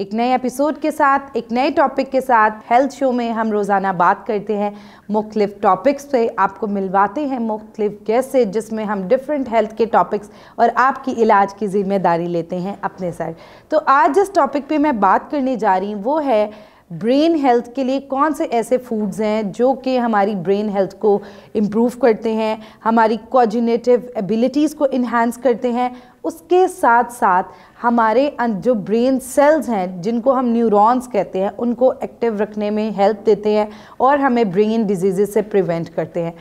एक नए एपिसोड के साथ एक नए टॉपिक के साथ हेल्थ शो में हम रोज़ाना बात करते हैं मुख्तलिफ टॉपिक्स पे आपको मिलवाते हैं मुख्तलिफ गेस्ट से जिसमें हम डिफरेंट हेल्थ के टॉपिक्स और आपकी इलाज की ज़िम्मेदारी लेते हैं अपने सर तो आज जिस टॉपिक पे मैं बात करने जा रही हूँ वो है ब्रेन हेल्थ के लिए कौन से ऐसे फूड्स हैं जो कि हमारी ब्रेन हेल्थ को इम्प्रूव करते हैं हमारी कोऑर्डिनेटिव एबिलिटीज़ को इन्हांस करते हैं उसके साथ साथ हमारे अं-, जो ब्रेन सेल्स हैं जिनको हम न्यूरॉन्स कहते हैं उनको एक्टिव रखने में हेल्प देते हैं और हमें ब्रेन डिजीज़ से प्रिवेंट करते हैं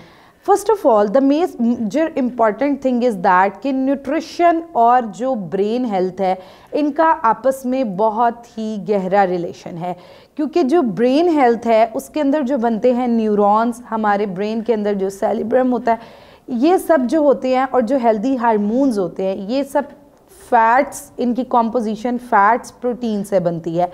first of all the major important thing is that कि न्यूट्रिशन और जो ब्रेन हेल्थ है इनका आपस में बहुत ही गहरा रिलेशन है क्योंकि जो ब्रेन हेल्थ है उसके अंदर जो बनते हैं न्यूरॉन्स हमारे ब्रेन के अंदर जो सेलिब्रम होता है ये सब जो होते हैं और जो हेल्दी हारमोन्स होते हैं ये सब फैट्स इनकी कॉम्पोजिशन फैट्स प्रोटीन से बनती है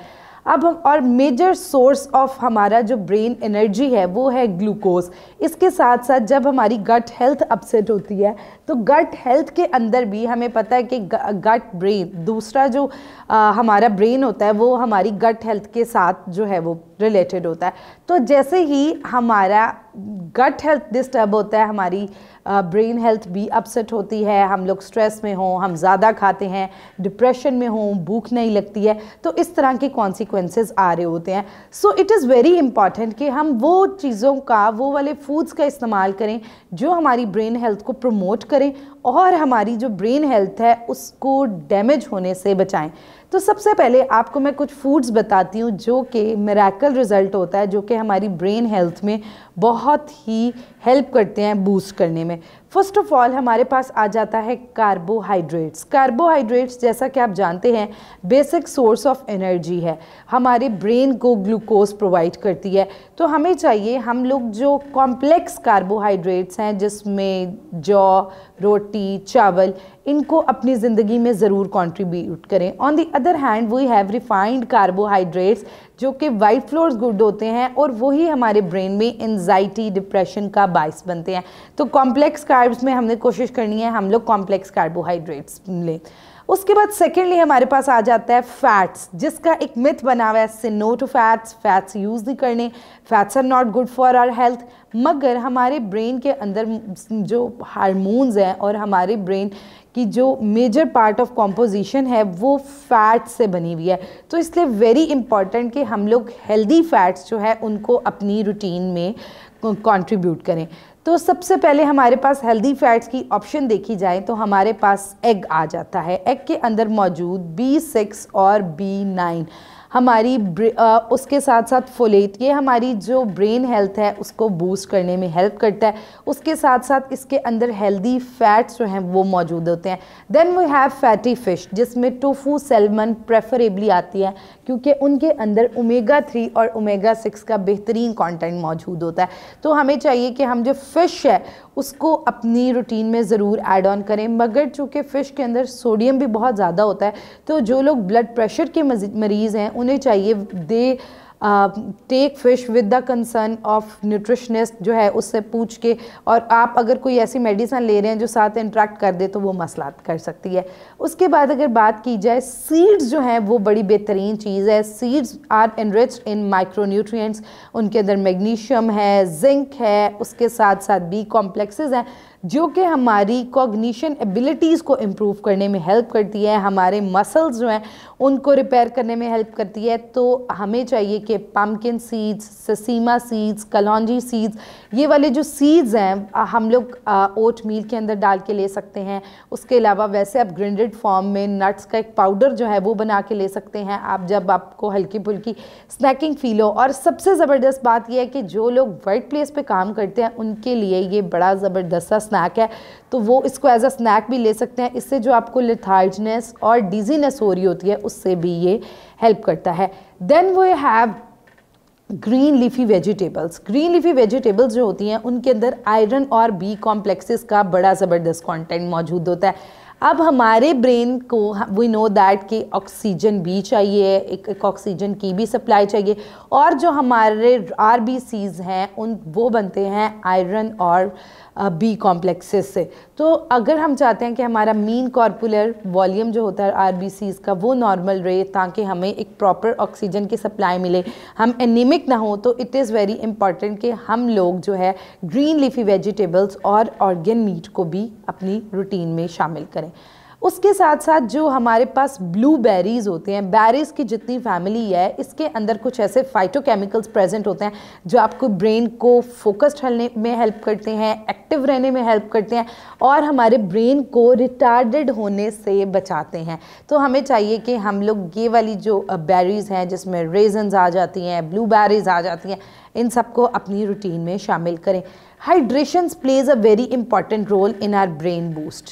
अब हम और मेजर सोर्स ऑफ हमारा जो ब्रेन एनर्जी है वो है ग्लूकोज इसके साथ साथ जब हमारी गट हेल्थ अपसेट होती है तो गट हेल्थ के अंदर भी हमें पता है कि गट ब्रेन दूसरा जो आ, हमारा ब्रेन होता है वो हमारी गट हेल्थ के साथ जो है वो रिलेटेड होता है तो जैसे ही हमारा गट हेल्थ डिस्टर्ब होता है हमारी ब्रेन हेल्थ भी अपसेट होती है हम लोग स्ट्रेस में हों हम ज़्यादा खाते हैं डिप्रेशन में हों भूख नहीं लगती है तो इस तरह के कॉन्सिक्वेंसेज आ रहे होते हैं so it is very important कि हम वो चीज़ों का वो वाले फूड्स का इस्तेमाल करें जो हमारी ब्रेन हेल्थ को प्रमोट करें और हमारी जो ब्रेन हेल्थ है उसको डैमेज होने से बचाएं तो सबसे पहले आपको मैं कुछ फूड्स बताती हूँ जो कि मेरेकल रिज़ल्ट होता है जो कि हमारी ब्रेन हेल्थ में बहुत ही हेल्प करते हैं बूस्ट करने में फर्स्ट ऑफ ऑल हमारे पास आ जाता है कार्बोहाइड्रेट्स कार्बोहाइड्रेट्स जैसा कि आप जानते हैं बेसिक सोर्स ऑफ एनर्जी है हमारे ब्रेन को ग्लूकोज प्रोवाइड करती है तो हमें चाहिए हम लोग जो कॉम्प्लेक्स कार्बोहाइड्रेट्स हैं जिसमें जौ रोटी चावल इनको अपनी ज़िंदगी में ज़रूर कंट्रीब्यूट करें on the other hand we have refined carbohydrates जो कि वाइट फ्लोर्स गुड होते हैं और वही हमारे ब्रेन में एनजाइटी डिप्रेशन का बायस बनते हैं तो कॉम्प्लेक्स कार्ब्स में हमने कोशिश करनी है हम लोग कॉम्प्लेक्स कार्बोहाइड्रेट्स लें उसके बाद सेकेंडली हमारे पास आ जाता है फैट्स जिसका एक मिथ बना हुआ है say no to fats fats use नहीं करने fats are not good for our health मगर हमारे ब्रेन के अंदर जो हारमोन्स हैं और हमारे ब्रेन कि जो मेजर पार्ट ऑफ कॉम्पोजिशन है वो फैट से बनी हुई है तो इसलिए वेरी इंपॉर्टेंट कि हम लोग हेल्दी फैट्स जो है उनको अपनी रूटीन में कंट्रीब्यूट करें तो सबसे पहले हमारे पास हेल्दी फैट्स की ऑप्शन देखी जाए तो हमारे पास एग आ जाता है एग के अंदर मौजूद बी सिक्स और बी नाइन हमारी आ, उसके साथ साथ फोलेट ये हमारी जो ब्रेन हेल्थ है उसको बूस्ट करने में हेल्प करता है उसके साथ साथ इसके अंदर हेल्दी फैट्स जो हैं वो मौजूद होते हैं then we have fatty fish जिसमें टोफू सेलमन प्रेफरेबली आती है क्योंकि उनके अंदर ओमेगा थ्री और ओमेगा सिक्स का बेहतरीन कॉन्टेंट मौजूद होता है तो हमें चाहिए कि हम जो फ़िश है उसको अपनी रूटीन में ज़रूर ऐड ऑन करें मगर चूँकि फ़िश के अंदर सोडियम भी बहुत ज़्यादा होता है तो जो लोग ब्लड प्रेशर के मरीज़ हैं होने चाहिए they take fish with the concern of nutritionist जो है उससे पूछ के और आप अगर कोई ऐसी मेडिसन ले रहे हैं जो साथ इंट्रैक्ट कर दे तो वो मसला कर सकती है उसके बाद अगर बात की जाए सीड्स जो हैं वो बड़ी बेहतरीन चीज़ है seeds are enrich in micro nutrients उनके अंदर मैग्नीशियम है जिंक है उसके साथ साथ बी कॉम्प्लेक्सेज हैं जो कि हमारी कॉग्निशन एबिलिटीज़ को इम्प्रूव करने में हेल्प करती है हमारे मसल्स जो हैं उनको रिपेयर करने में हेल्प करती है तो हमें चाहिए कि pumpkin seeds sesame seeds kalonji seeds ये वाले जो सीड्स हैं हम लोग ओट मील के अंदर डाल के ले सकते हैं उसके अलावा वैसे आप ग्रेंडेड फॉर्म में नट्स का एक पाउडर जो है वो बना के ले सकते हैं आप जब आपको हल्की फुल्की स्नैकिंग फील हो और सबसे ज़बरदस्त बात यह है कि जो लोग वर्क प्लेस पर काम करते हैं उनके लिए ये बड़ा ज़बरदस्त स्नैक है तो वो इसको एज अ स्नैक भी ले सकते हैं इससे जो आपको लिथार्जनेस और डिजीनेस हो रही होती है उससे भी ये हेल्प करता है then we have green leafy vegetables green leafy vegetables जो होती हैं उनके अंदर आयरन और बी कॉम्प्लेक्सेस का बड़ा ज़बरदस्त कॉन्टेंट मौजूद होता है अब हमारे ब्रेन को वी नो दैट कि ऑक्सीजन भी चाहिए एक एक ऑक्सीजन की भी सप्लाई चाहिए और जो हमारे आर बी सीज हैं उन वो बनते हैं आयरन और बी कॉम्प्लेक्सेस से तो अगर हम चाहते हैं कि हमारा मीन कॉर्पुलर वॉल्यूम जो होता है आर बी सीज का वो नॉर्मल रहे ताकि हमें एक प्रॉपर ऑक्सीजन की सप्लाई मिले हम एनीमिक ना हो तो इट इज़ वेरी इंपॉर्टेंट कि हम लोग जो है ग्रीन लिफी वेजिटेबल्स और ऑर्गेन मीट को भी अपनी रूटीन में शामिल करें उसके साथ साथ जो हमारे पास ब्लू बेरीज़ होते हैं बेरीज़ की जितनी फैमिली है इसके अंदर कुछ ऐसे फाइटोकेमिकल्स प्रेजेंट होते हैं जो आपको ब्रेन को फोकस्ड रहने में हेल्प करते हैं एक्टिव रहने में हेल्प करते हैं और हमारे ब्रेन को रिटार्डेड होने से बचाते हैं तो हमें चाहिए कि हम लोग ये वाली जो बेरीज़ हैं जिसमें रेजन्स आ जाती हैं ब्लू आ जाती हैं इन सबको अपनी रूटीन में शामिल करें hydration plays a very important role in our brain boost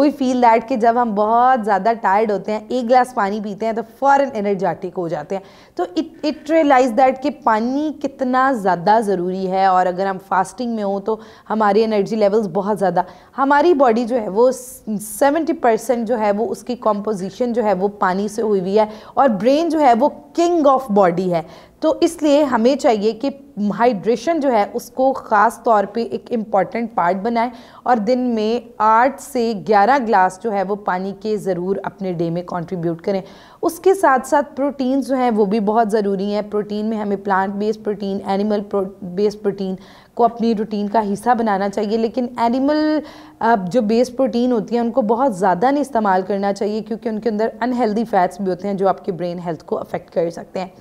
we feel that कि जब हम बहुत ज़्यादा टायर्ड होते हैं एक गिलास पानी पीते हैं तो फॉरन एनर्जेटिक हो जाते हैं तो इट इट रियलाइज दैट कि पानी कितना ज़्यादा ज़रूरी है और अगर हम फास्टिंग में हों तो हमारी एनर्जी लेवल्स बहुत ज़्यादा हमारी बॉडी जो है वो सेवेंटी परसेंट जो है वो उसकी कॉम्पोजिशन जो है वो पानी से हुई हुई है और ब्रेन जो है वो किंग ऑफ बॉडी है तो इसलिए हमें चाहिए कि हाइड्रेशन जो है उसको ख़ास तौर पे एक इम्पॉर्टेंट पार्ट बनाए और दिन में आठ से ग्यारह ग्लास जो है वो पानी के ज़रूर अपने डे में कंट्रीब्यूट करें उसके साथ साथ प्रोटीन जो हैं वो भी बहुत ज़रूरी हैं प्रोटीन में हमें plant based protein animal pro, based protein को अपनी रूटीन का हिस्सा बनाना चाहिए लेकिन एनिमल जो बेस्ड प्रोटीन होती हैं उनको बहुत ज़्यादा नहीं इस्तेमाल करना चाहिए क्योंकि उनके अंदर अनहेल्दी फ़ैट्स भी होते हैं जो आपके ब्रेन हेल्थ को अफेक्ट कर सकते हैं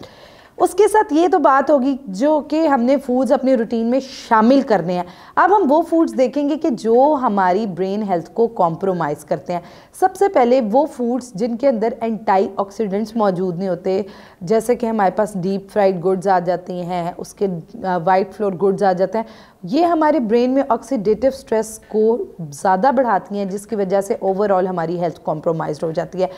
उसके साथ ये तो बात होगी जो कि हमने फूड्स अपने रूटीन में शामिल करने हैं अब हम वो फूड्स देखेंगे कि जो हमारी ब्रेन हेल्थ को कॉम्प्रोमाइज़ करते हैं सबसे पहले वो फूड्स जिनके अंदर एंटी ऑक्सीडेंट्स मौजूद नहीं होते जैसे कि हमारे पास डीप फ्राइड गुड्स आ जाती हैं उसके वाइट फ्लोर गुड्स आ जाते हैं ये हमारे ब्रेन में ऑक्सीडेटिव स्ट्रेस को ज़्यादा बढ़ाती हैं जिसकी वजह से ओवरऑल हमारी हेल्थ कॉम्प्रोमाइज हो जाती है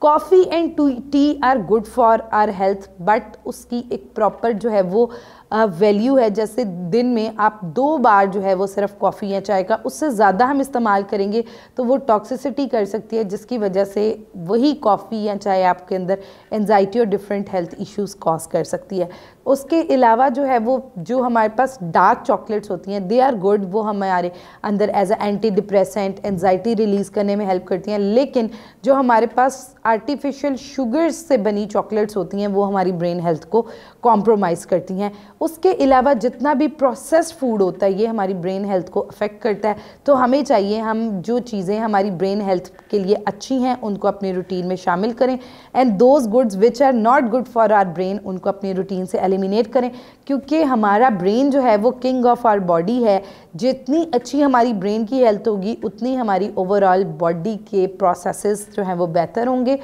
coffee and tea are good for our health but उसकी एक प्रॉपर जो है वो वैल्यू है जैसे दिन में आप दो बार जो है वो सिर्फ कॉफ़ी या चाय का उससे ज़्यादा हम इस्तेमाल करेंगे तो वो टॉक्सिसिटी कर सकती है जिसकी वजह से वही कॉफ़ी या चाय आपके अंदर एनजाइटी और डिफरेंट हेल्थ इश्यूज़ कॉज कर सकती है उसके अलावा जो है वो जो हमारे पास डार्क चॉकलेट्स होती हैं दे आर गुड वो हमारे अंदर as a anti depressant anxiety release करने में हेल्प करती हैं लेकिन जो हमारे पास आर्टिफिशियल शुगर्स से बनी चॉकलेट्स होती हैं वो हमारी ब्रेन हेल्थ को कॉम्प्रोमाइज़ करती हैं उसके अलावा जितना भी प्रोसेस्ड फूड होता है ये हमारी ब्रेन हेल्थ को अफेक्ट करता है तो हमें चाहिए हम जो चीज़ें हमारी ब्रेन हेल्थ के लिए अच्छी हैं उनको अपने रूटीन में शामिल करें and those goods which are not good for our brain उनको अपने रूटीन से एलिमिनेट करें क्योंकि हमारा ब्रेन जो है वो किंग ऑफ आर बॉडी है जितनी अच्छी हमारी ब्रेन की हेल्थ होगी उतनी हमारी ओवरऑल बॉडी के प्रोसेसेस जो हैं वो बेहतर होंगे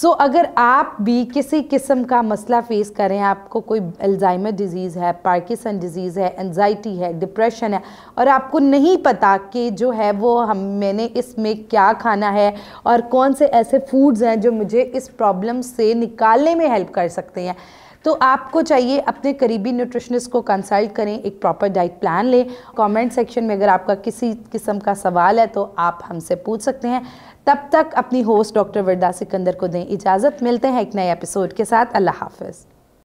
सो so, अगर आप भी किसी किस्म का मसला फेस करें आपको कोई अल्जाइमर डिजीज़ है पार्किसन डिजीज़ है एनजाइटी है डिप्रेशन है और आपको नहीं पता कि जो है वो हम मैंने इसमें क्या खाना है और कौन से ऐसे फूड्स हैं जो मुझे इस प्रॉब्लम से निकालने में हेल्प कर सकते हैं तो आपको चाहिए अपने करीबी न्यूट्रिशनिस्ट को कंसल्ट करें एक प्रॉपर डाइट प्लान लें कमेंट सेक्शन में अगर आपका किसी किस्म का सवाल है तो आप हमसे पूछ सकते हैं तब तक अपनी होस्ट डॉक्टर वरदा सिकंदर को दें इजाज़त मिलते हैं एक नए एपिसोड के साथ अल्लाह हाफिज़